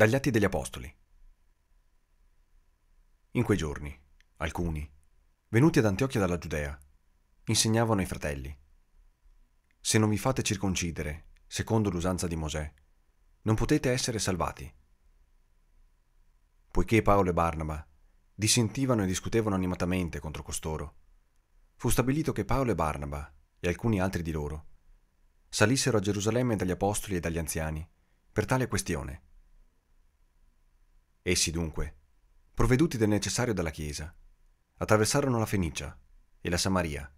Dagli Atti degli Apostoli. In quei giorni, alcuni, venuti ad Antiochia dalla Giudea, insegnavano ai fratelli, Se non vi fate circoncidere, secondo l'usanza di Mosè, non potete essere salvati. Poiché Paolo e Barnaba dissentivano e discutevano animatamente contro costoro, fu stabilito che Paolo e Barnaba e alcuni altri di loro salissero a Gerusalemme dagli apostoli e dagli anziani per tale questione. Essi dunque, provveduti del necessario dalla Chiesa, attraversarono la Fenicia e la Samaria,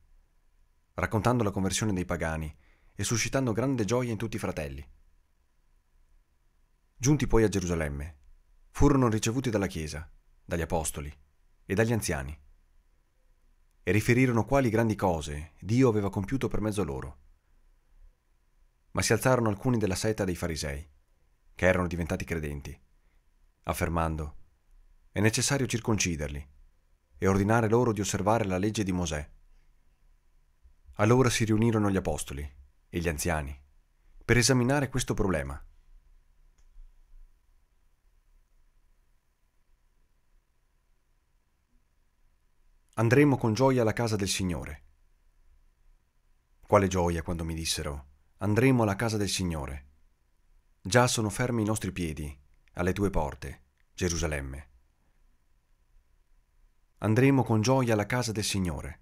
raccontando la conversione dei pagani e suscitando grande gioia in tutti i fratelli. Giunti poi a Gerusalemme, furono ricevuti dalla Chiesa, dagli Apostoli e dagli anziani, e riferirono quali grandi cose Dio aveva compiuto per mezzo loro. Ma si alzarono alcuni della setta dei farisei, che erano diventati credenti, affermando è necessario circonciderli e ordinare loro di osservare la legge di Mosè. Allora si riunirono gli apostoli e gli anziani per esaminare questo problema. Andremo con gioia alla casa del Signore. Quale gioia quando mi dissero, andremo alla casa del Signore. Già sono fermi i nostri piedi alle tue porte, Gerusalemme. Andremo con gioia alla casa del Signore.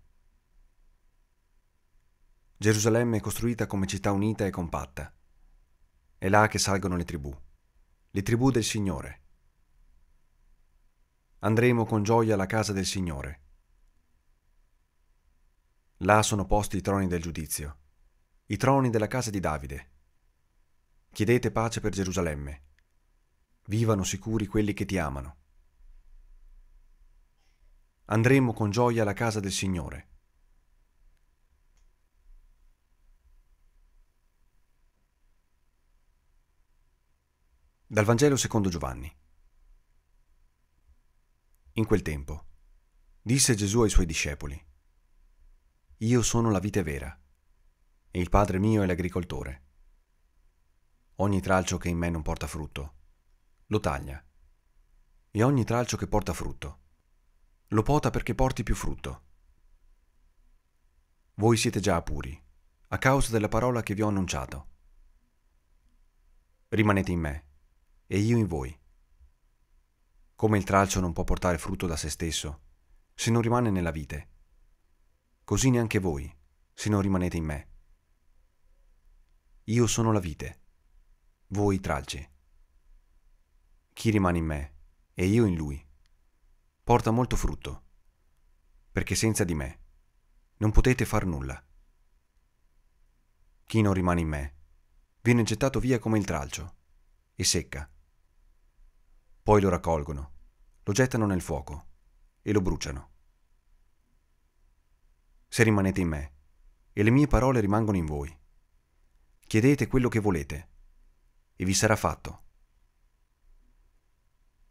Gerusalemme è costruita come città unita e compatta. È là che salgono le tribù, le tribù del Signore. Andremo con gioia alla casa del Signore. Là sono posti i troni del giudizio, i troni della casa di Davide. Chiedete pace per Gerusalemme vivano sicuri quelli che ti amano. Andremo con gioia alla casa del Signore. Dal Vangelo secondo Giovanni. In quel tempo disse Gesù ai suoi discepoli, Io sono la vite vera, e il Padre mio è l'agricoltore. Ogni tralcio che in me non porta frutto, lo taglia e ogni tralcio che porta frutto. Lo pota perché porti più frutto. Voi siete già puri, a causa della parola che vi ho annunciato. Rimanete in me, e io in voi. Come il tralcio non può portare frutto da se stesso, se non rimane nella vite, così neanche voi, se non rimanete in me. Io sono la vite, voi i tralci chi rimane in me e io in lui, porta molto frutto, perché senza di me non potete far nulla. Chi non rimane in me viene gettato via come il tralcio e secca. Poi lo raccolgono, lo gettano nel fuoco e lo bruciano. Se rimanete in me e le mie parole rimangono in voi, chiedete quello che volete e vi sarà fatto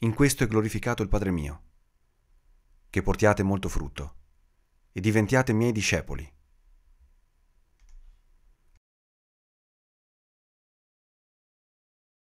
in questo è glorificato il Padre mio, che portiate molto frutto e diventiate miei discepoli.